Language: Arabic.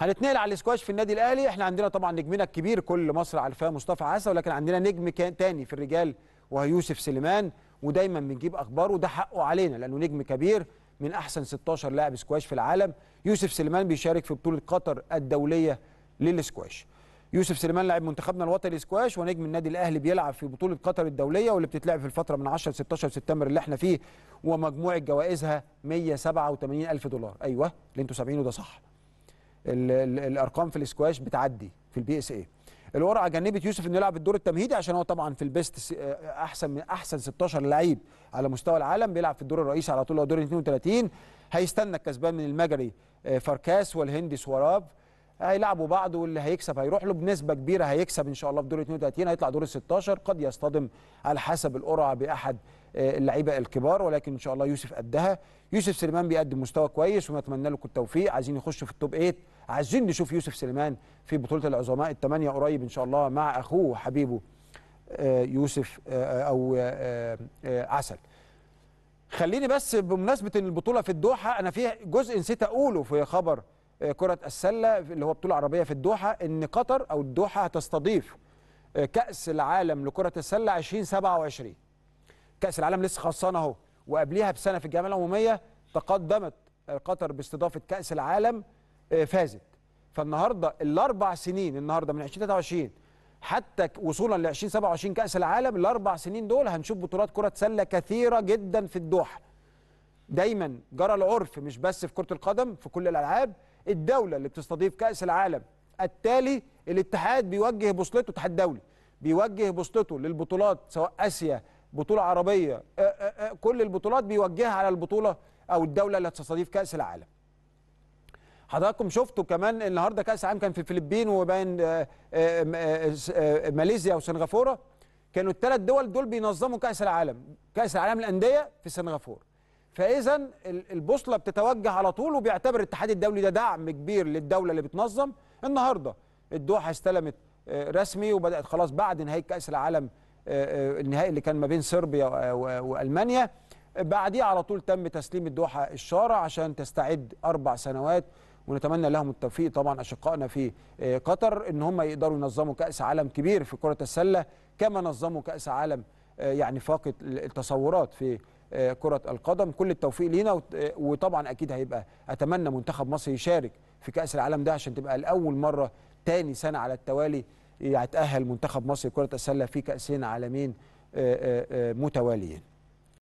هنتنقل على الاسكواش في النادي الاهلي احنا عندنا طبعا نجمنا الكبير كل مصر عارفاه مصطفى عسى ولكن عندنا نجم كان تاني في الرجال وهو يوسف سليمان ودايما بنجيب اخباره وده حقه علينا لانه نجم كبير من احسن 16 لاعب سكواش في العالم يوسف سليمان بيشارك في بطوله قطر الدوليه للسكواش يوسف سليمان لاعب منتخبنا الوطني سكواش ونجم النادي الاهلي بيلعب في بطوله قطر الدوليه واللي بتتلعب في الفتره من 10 ل 16 سبتمبر اللي احنا فيه ومجموعه جوائزها 187000 دولار ايوه اللي انتوا سامعينه ده صح الارقام في الاسكواش بتعدي في البي اس اي الورقه جنبت يوسف انه يلعب الدور التمهيدي عشان هو طبعا في البيست آه، احسن من احسن 16 لعيب على مستوى العالم بيلعب في الدور الرئيسي على طول هو دور 32 هيستنى الكسبان من المجري آه، فاركاس والهندي سواراب هيلعبوا بعض واللي هيكسب هيروح له بنسبه كبيره هيكسب ان شاء الله في دور 32 هيطلع دور ال 16 قد يصطدم على حسب القرعه باحد آه، اللعيبه الكبار ولكن ان شاء الله يوسف قدها يوسف سليمان بيقدم مستوى كويس ونتمنى لكم التوفيق عايزين يخشوا في التوب 8 عايزين نشوف يوسف سليمان في بطوله العظماء الثمانيه قريب ان شاء الله مع اخوه حبيبه آه، يوسف آه، او عسل خليني بس بمناسبه البطوله في الدوحه انا في جزء نسيت اقوله في خبر آه، كرة السلة اللي هو بطولة عربية في الدوحة إن قطر أو الدوحة هتستضيف آه، كأس العالم لكرة السلة 2027 كأس العالم لسه خلصانة أهو وقبليها بسنة في الجامعة العمومية تقدمت آه، قطر باستضافة كأس العالم فازت فالنهاردة الأربع سنين النهاردة من 2023 حتى وصولا ل 2027 كأس العالم الأربع سنين دول هنشوف بطولات كرة سلة كثيرة جدا في الدوحة دايما جرى العرف مش بس في كرة القدم في كل الألعاب الدولة اللي بتستضيف كأس العالم التالي الاتحاد بيوجه بوصلته اتحاد دولي بيوجه بوصلته للبطولات سواء آسيا بطولة عربية كل البطولات بيوجهها على البطولة أو الدولة اللي هتستضيف كأس العالم حضراتكم شفتوا كمان النهارده كاس العالم كان في الفلبين وبين ماليزيا وسنغافوره كانوا الثلاث دول دول بينظموا كاس العالم كاس العالم للانديه في سنغافوره فاذا البوصله بتتوجه على طول وبيعتبر الاتحاد الدولي ده دعم كبير للدوله اللي بتنظم النهارده الدوحه استلمت آه، رسمي وبدات خلاص بعد نهايه كاس العالم آه، آه، النهائي اللي كان ما بين صربيا والمانيا بعديه على طول تم تسليم الدوحه الشارع عشان تستعد اربع سنوات ونتمنى لهم التوفيق طبعا اشقائنا في قطر ان هم يقدروا ينظموا كاس عالم كبير في كره السله كما نظموا كاس عالم آه، يعني فاقد التصورات في آه، كرة القدم كل التوفيق لينا آه، وطبعا أكيد هيبقى أتمنى منتخب مصر يشارك في كأس العالم ده عشان تبقى الأول مرة تاني سنة على التوالي يتأهل منتخب مصر كرة السلة في كأسين عالمين متواليين